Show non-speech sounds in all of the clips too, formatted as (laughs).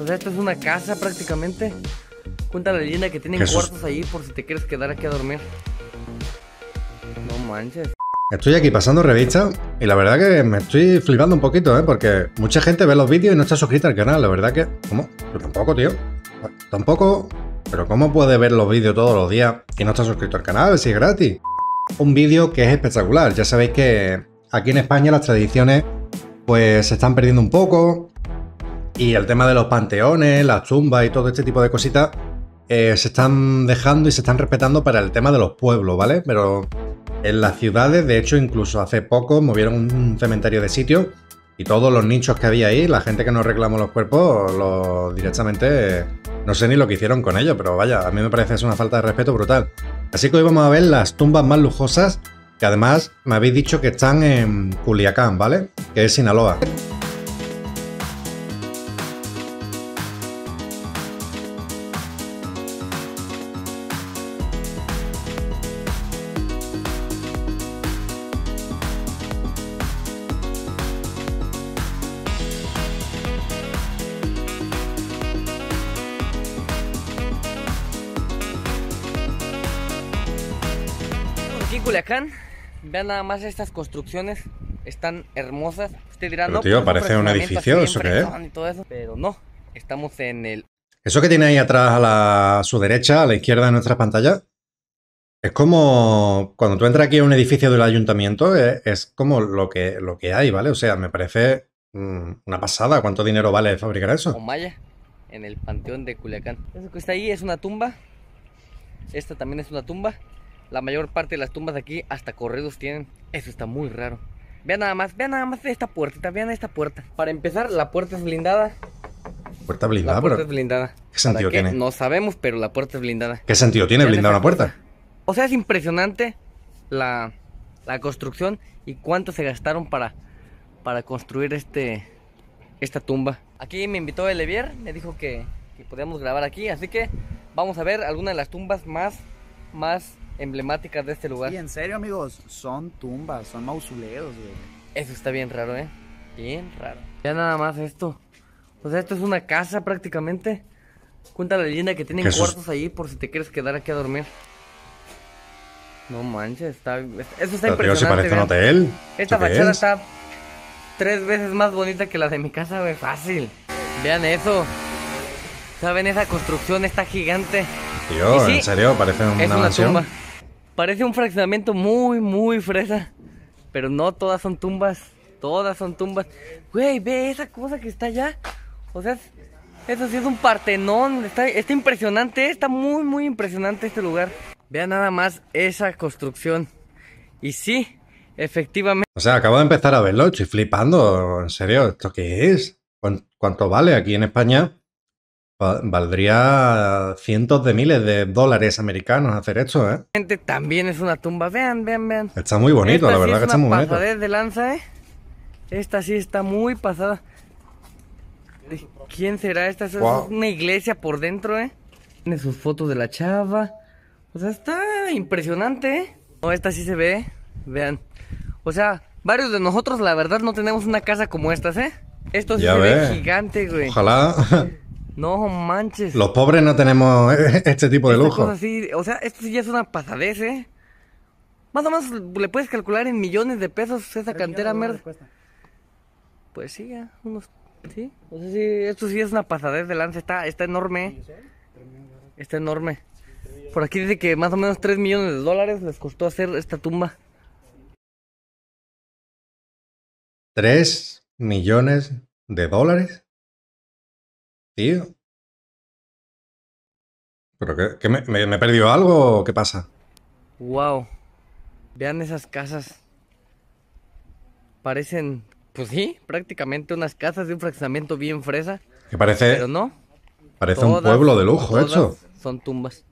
O sea, esta es una casa prácticamente. Cuenta la leyenda que tienen cuartos ahí por si te quieres quedar aquí a dormir. No manches. Estoy aquí pasando revista y la verdad que me estoy flipando un poquito, ¿eh? Porque mucha gente ve los vídeos y no está suscrita al canal. La verdad que... ¿Cómo? Yo tampoco, tío. Tampoco... Pero ¿cómo puede ver los vídeos todos los días y no está suscrito al canal si es gratis? Un vídeo que es espectacular. Ya sabéis que aquí en España las tradiciones pues se están perdiendo un poco. Y el tema de los panteones, las tumbas y todo este tipo de cositas eh, se están dejando y se están respetando para el tema de los pueblos, ¿vale? Pero en las ciudades, de hecho, incluso hace poco movieron un cementerio de sitio y todos los nichos que había ahí, la gente que no reclamó los cuerpos, los directamente no sé ni lo que hicieron con ellos, pero vaya, a mí me parece es una falta de respeto brutal. Así que hoy vamos a ver las tumbas más lujosas que además me habéis dicho que están en Culiacán, ¿vale? Que es Sinaloa. Culiacán. Vean nada más estas construcciones. Están hermosas. Usted dirá, no, tío, pues parece un edificio, ¿eso qué es? pero no, estamos en el... Eso que tiene ahí atrás a, la, su derecha, a la izquierda de nuestra pantalla, es como cuando tú entras aquí a un edificio del ayuntamiento, eh, es, como lo que, lo que hay, ¿vale? O sea, me parece mm, una pasada. ¿Cuánto dinero vale fabricar eso? en el panteón de Culiacán. Eso que está ahí es una tumba. Esta también es una tumba. La mayor parte de las tumbas aquí hasta corredos tienen. Eso está muy raro. Vean nada más, vean nada más esta puertita, vean esta puerta. Para empezar, la puerta es blindada. ¿Puerta blindada? La puerta blindada. ¿Qué sentido tiene? No sabemos, pero la puerta es blindada. ¿Qué sentido tiene blindar una puerta? O sea, es impresionante la, la construcción y cuánto se gastaron para, para construir este, esta tumba. Aquí me invitó el me dijo que, que podíamos grabar aquí, así que vamos a ver alguna de las tumbas más, más emblemáticas de este lugar. Y en serio, amigos, son tumbas, son mausoleos, Eso está bien raro, ¿eh? Bien raro. Ya nada más esto. O sea, esto es una casa prácticamente. Cuenta la leyenda que tienen cuartos ahí por si te quieres quedar aquí a dormir. No manches, está, eso está Pero impresionante. Tío, si parece un hotel. Esta fachada está tres veces más bonita que la de mi casa, güey. Fácil. Vean eso. ¿Saben? Esa construcción está gigante. Tío, en serio, parece una, Tumba. Parece un fraccionamiento muy, muy fresa. Pero no, todas son tumbas. Todas son tumbas. Güey, ve esa cosa que está allá. O sea, eso sí es un partenón. Está, impresionante. Está muy, muy impresionante este lugar. Vea nada más esa construcción. Y sí, efectivamente. O sea, acabo de empezar a verlo. Estoy flipando. En serio, ¿esto qué es? ¿Cuánto vale aquí en España? Valdría cientos de miles de dólares americanos hacer esto, ¿eh? Gente, también es una tumba. Vean, vean, vean. Está muy bonito, la verdad que está muy bonito. de lanza, ¿eh? Esta sí está muy pasada. ¿Quién será esta? Es una iglesia por dentro, ¿eh? Tiene sus fotos de la chava. O sea, está impresionante, ¿eh? esta sí se ve, vean. O sea, varios de nosotros, la verdad, no tenemos una casa como estas, ¿eh? Esto sí se ve gigante, güey. Ojalá. (laughs) No manches. Los pobres no tenemos eh, este tipo de lujo. Así, o sea, esto sí ya es una pasadez, ¿eh? Más o menos le puedes calcular en millones de pesos esa cantera merda. Pues sí, ya, unos. Sí, o sea, esto sí es una pasadez de lanza, está, está enorme. Está enorme. Por aquí dice que más o menos 3 millones de dólares les costó hacer esta tumba. 3 millones de dólares. ¿Pero qué? me, he perdido algo o qué pasa? Wow. Vean esas casas. Parecen, pues sí, prácticamente unas casas de un fraccionamiento bien fresa. Que parece. Pero no. Parece un pueblo de lujo hecho. Son tumbas.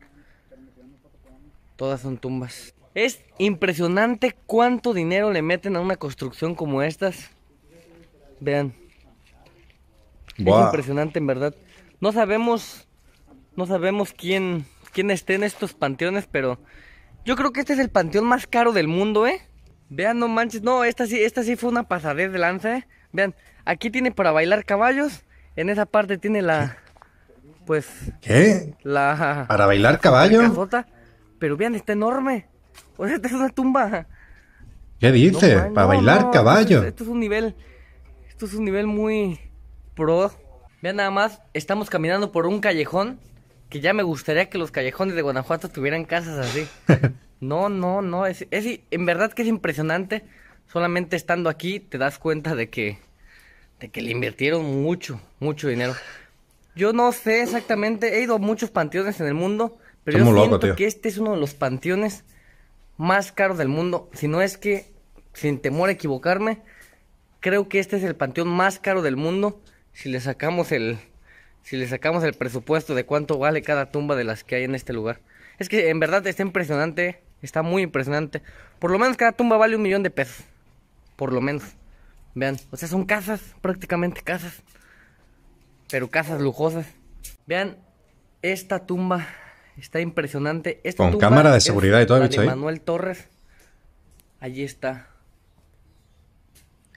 Todas son tumbas. Es impresionante cuánto dinero le meten a una construcción como estas. Vean. Es impresionante, en verdad. No sabemos, no sabemos quién, quién esté en estos panteones, pero yo creo que este es el panteón más caro del mundo, ¿eh? Vean, no manches, no, esta sí, esta sí fue una pasadez de lanza, ¿eh? Vean, aquí tiene para bailar caballos, en esa parte tiene la, pues... ¿Qué? La... ¿Para bailar caballos? Pero vean, está enorme. O sea, esta es una tumba. ¿Qué dice? ¿Para bailar caballo? esto es un nivel, esto es un nivel muy, Pro. Vean nada más, estamos caminando por un callejón que ya me gustaría que los callejones de Guanajuato tuvieran casas así. (laughs) No, no, no, es, es en verdad que es impresionante. Solamente estando aquí te das cuenta de que de que le invirtieron mucho, mucho dinero. Yo no sé exactamente, he ido a muchos panteones en el mundo, pero yo siento que este es uno de los panteones más caros del mundo, si no es que sin temor a equivocarme, creo que este es el panteón más caro del mundo si le sacamos el si le sacamos el presupuesto de cuánto vale cada tumba de las que hay en este lugar. Es que en verdad está impresionante, está muy impresionante. Por lo menos cada tumba vale un millón de pesos. Por lo menos. Vean, o sea, son casas, prácticamente casas. Pero casas lujosas. Vean, esta tumba está impresionante. Esta Con cámara de seguridad y todo, la ¿eh? Manuel Torres. Allí está.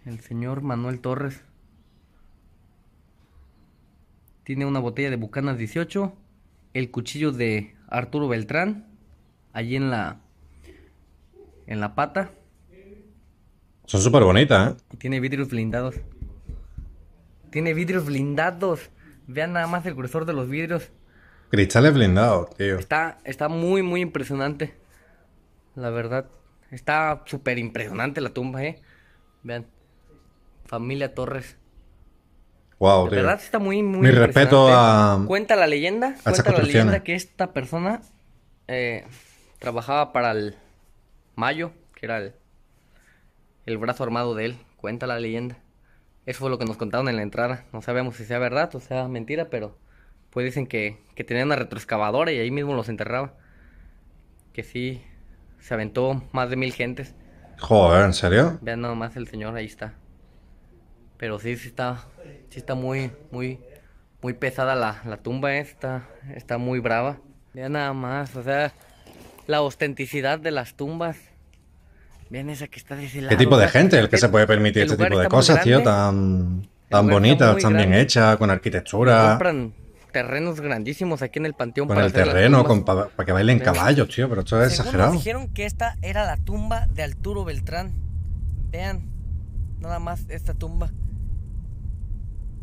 El señor Manuel Torres. Tiene una botella de Bucanas 18. El cuchillo de Arturo Beltrán. Allí en la. En la pata. Son súper bonitas, ¿eh? Tiene vidrios blindados. Tiene vidrios blindados. Vean nada más el grosor de los vidrios. Cristales blindados, tío. Está, está muy, muy impresionante. La verdad. Está súper impresionante la tumba, ¿eh? Vean. Familia Torres. Wow, de verdad está muy, muy. Mi respeto a. Cuenta la leyenda. Cuenta la leyenda eh. que esta persona eh, trabajaba para el Mayo, que era el, el brazo armado de él. Cuenta la leyenda. Eso fue lo que nos contaron en la entrada. No sabemos si sea verdad o sea mentira, pero pues dicen que, que una retroexcavadora y ahí mismo los enterraba. Que sí, se aventó más de mil gentes. Joder, ¿en serio? Vean nada más el señor, ahí está. Pero sí, sí está, sí está muy, muy, muy pesada la, la tumba, esta, está muy brava. Vean nada más, o sea, la autenticidad de las tumbas. Vean esa que está desde ¿Qué tipo de gente el que se puede permitir este tipo de cosas, tío? Tan, tan bonitas, tan bien hechas, con arquitectura. Compran terrenos grandísimos aquí en el panteón. Con para el terreno, para, que bailen caballos, tío, pero esto es exagerado. dijeron que esta era la tumba de Arturo Beltrán. Vean, nada más esta tumba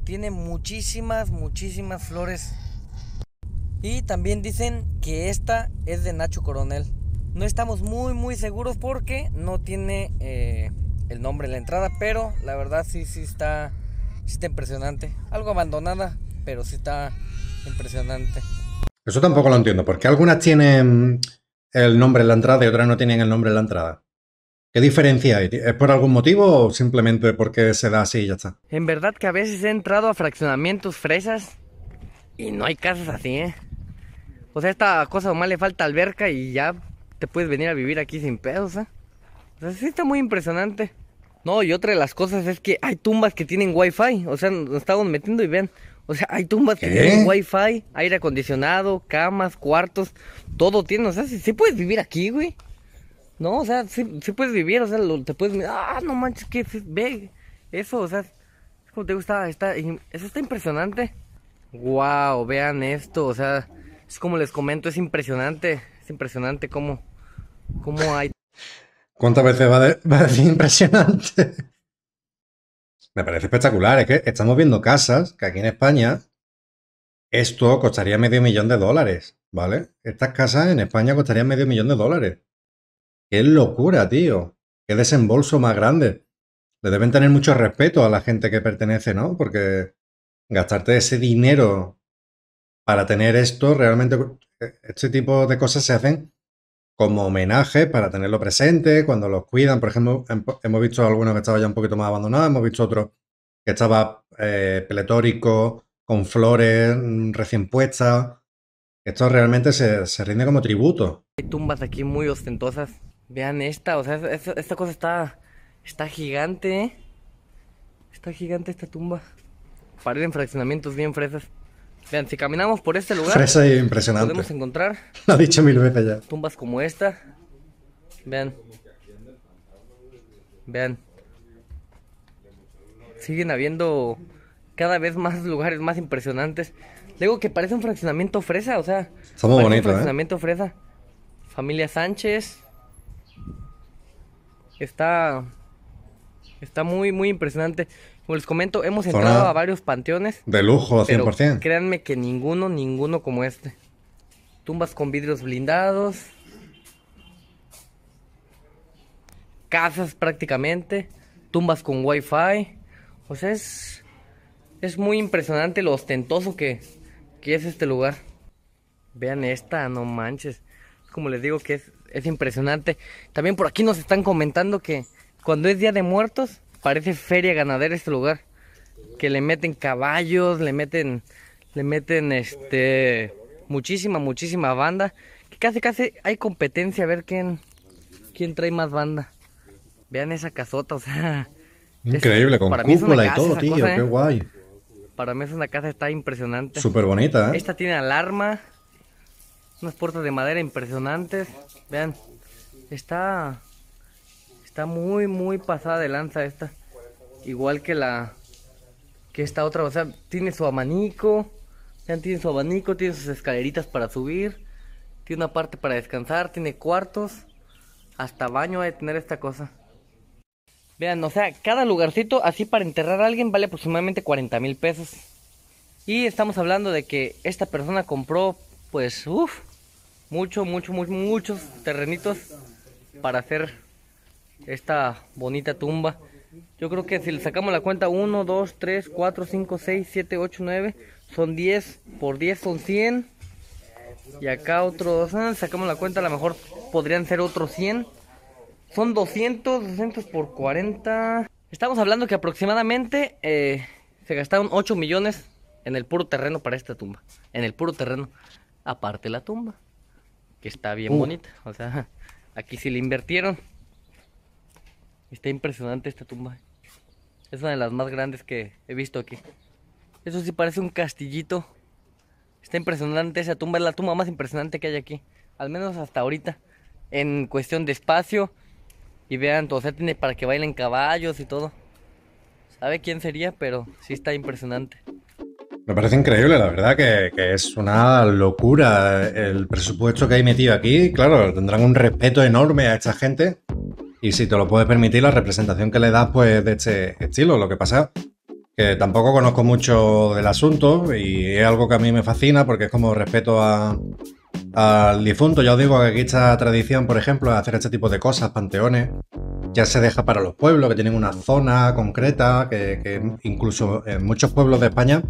tiene muchísimas, muchísimas flores. Y también dicen que esta es de Nacho Coronel. No estamos muy, muy seguros porque no tiene eh, el nombre en la entrada, pero la verdad sí, sí está, sí está impresionante. Algo abandonada, pero sí está impresionante. Eso tampoco lo entiendo, porque algunas tienen el nombre en la entrada y otras no tienen el nombre en la entrada. ¿Qué diferencia hay? ¿Es por algún motivo o simplemente porque se da así y ya está? En verdad que a veces he entrado a fraccionamientos fresas y no hay casas así, ¿eh? O sea, esta cosa más le falta alberca y ya te puedes venir a vivir aquí sin pedos, ¿eh? O sea, sí está muy impresionante. No, y otra de las cosas es que hay tumbas que tienen wifi. O sea, nos estamos metiendo y ven, O sea, hay tumbas que tienen wifi, aire acondicionado, camas, cuartos, todo tiene. O sea, sí puedes vivir aquí, güey. No, o sea, sí, puedes vivir, o sea, te puedes ah, no manches, que ve eso, o sea, es como te gusta, eso está impresionante. Wow, vean esto, o sea, es como les comento, es impresionante, es impresionante cómo, cómo hay. ¿Cuántas veces va a decir impresionante? Me parece espectacular, es que estamos viendo casas que aquí en España esto costaría medio millón de dólares, ¿vale? Estas casas en España costarían medio millón de dólares. ¡Qué locura, tío! ¡Qué desembolso más grande! Le deben tener mucho respeto a la gente que pertenece, ¿no? Porque gastarte ese dinero para tener esto, realmente eh, este tipo de cosas se hacen como homenaje para tenerlo presente, cuando los cuidan. Por ejemplo, hemos visto algunos que estaba ya un poquito más abandonado, hemos visto otro que estaba eh, con flores mm, recién puestas. Esto realmente se, se rinde como tributo. Hay tumbas aquí muy ostentosas Vean esta, o sea, esta, cosa está, está gigante, ¿eh? Está gigante esta tumba. Parecen fraccionamientos bien fresas. Vean, si caminamos por este lugar... Fresa y e impresionante. Podemos encontrar... Lo he dicho ya. Tumbas como esta. Vean. Vean. Siguen habiendo cada vez más lugares más impresionantes. Digo que parece un fraccionamiento fresa, o sea... muy Un ¿eh? fraccionamiento fresa. Familia Sánchez. Está, está muy, muy impresionante. Como les comento, hemos entrado a varios panteones. De lujo, 100%. créanme que ninguno, ninguno como este. Tumbas con vidrios blindados. Casas prácticamente. Tumbas con wifi. O sea, es, es muy impresionante lo ostentoso que, que es este lugar. Vean esta, no manches. Como les digo que es es impresionante. También por aquí nos están comentando que cuando es Día de Muertos, parece feria ganadera este lugar. Que le meten caballos, le meten, le meten este, muchísima, muchísima banda. Que casi, casi hay competencia a ver quién, quién trae más banda. Vean esa casota, o sea. Increíble, con cúpula y todo, tío, qué ¿eh? guay. Para mí es una casa, está impresionante. Súper bonita, ¿eh? Esta tiene alarma unas puertas de madera impresionantes. Vean, está, está muy, muy pasada de lanza esta. Igual que la, que esta otra. O sea, tiene su abanico. Vean, tiene su abanico, tiene sus escaleritas para subir. Tiene una parte para descansar, tiene cuartos. Hasta baño de tener esta cosa. Vean, o sea, cada lugarcito así para enterrar a alguien vale aproximadamente 40 mil pesos. Y estamos hablando de que esta persona compró, pues, uff, mucho, mucho, mucho, muchos terrenitos para hacer esta bonita tumba. Yo creo que si le sacamos la cuenta 1, 2, 3, 4, 5, 6, 7, 8, 9, son 10, por 10 son 100. Y acá otros, ah, sacamos la cuenta, a lo mejor podrían ser otros 100. Son 200, 200 por 40. Estamos hablando que aproximadamente eh, se gastaron 8 millones en el puro terreno para esta tumba. En el puro terreno, aparte la tumba está bien uh. bonita. O sea, (laughs) aquí sí le invirtieron. Está impresionante esta tumba. Es una de las más grandes que he visto aquí. Eso sí parece un castillito. Está impresionante esa tumba, es la tumba más impresionante que hay aquí. Al menos hasta ahorita. En cuestión de espacio. Y vean, todo, o sea, tiene para que bailen caballos y todo. ¿Sabe quién sería? Pero sí está impresionante. Me parece increíble, la verdad, que, es una locura el presupuesto que hay metido aquí. Claro, tendrán un respeto enorme a esta gente. Y si te lo puedes permitir, la representación que le das, pues, de este estilo. Lo que pasa que tampoco conozco mucho del asunto y es algo que a mí me fascina porque es como respeto a, al difunto. Ya os digo que aquí esta tradición, por ejemplo, de hacer este tipo de cosas, panteones, ya se deja para los pueblos que tienen una zona concreta, que, que incluso en muchos pueblos de España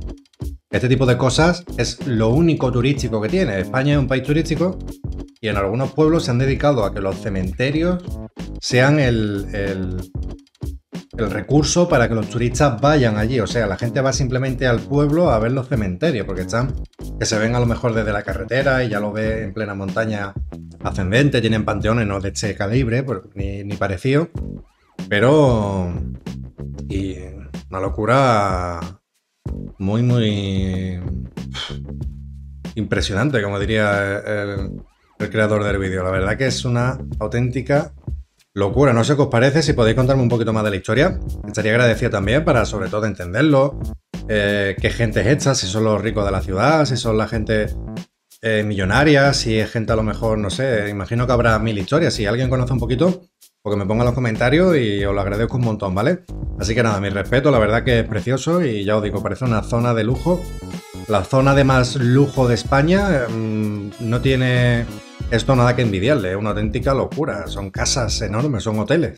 este tipo de cosas es lo único turístico que tiene. España es un país turístico y en algunos pueblos se han dedicado a que los cementerios sean el, recurso para que los turistas vayan allí. O sea, la gente va simplemente al pueblo a ver los cementerios, porque están, que se ven a lo mejor desde la carretera y ya lo ve en plena montaña ascendente, tienen panteones no de este calibre, ni, ni parecido. Pero... Y una locura muy, muy impresionante, como diría eh, el, creador del vídeo. La verdad que es una auténtica locura. No sé qué os parece, si podéis contarme un poquito más de la historia. Estaría agradecido también para sobre todo entenderlo. Eh, qué gente es esta, si son los ricos de la ciudad, si son la gente eh, millonaria, si es gente a lo mejor, no sé, imagino que habrá mil historias. Si alguien conoce un poquito, o pues que me pongan los comentarios y os lo agradezco un montón, ¿vale? Así que nada, mi respeto, la verdad que es precioso y ya os digo, parece una zona de lujo. La zona de más lujo de España mm, no tiene esto nada que envidiarle, es una auténtica locura. Son casas enormes, son hoteles.